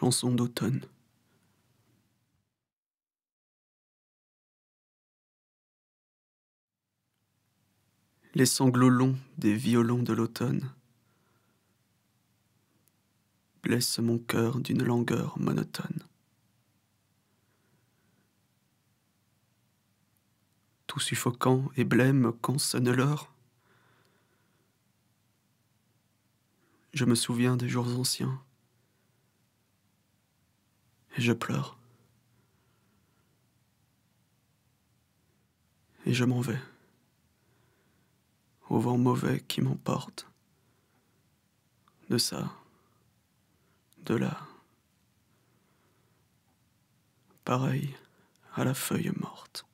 chanson d'automne. Les sanglots longs des violons de l'automne blessent mon cœur d'une langueur monotone. Tout suffocant et blême quand sonne l'heure, je me souviens des jours anciens. Et je pleure. Et je m'en vais. Au vent mauvais qui m'emporte. De ça. De là. Pareil à la feuille morte.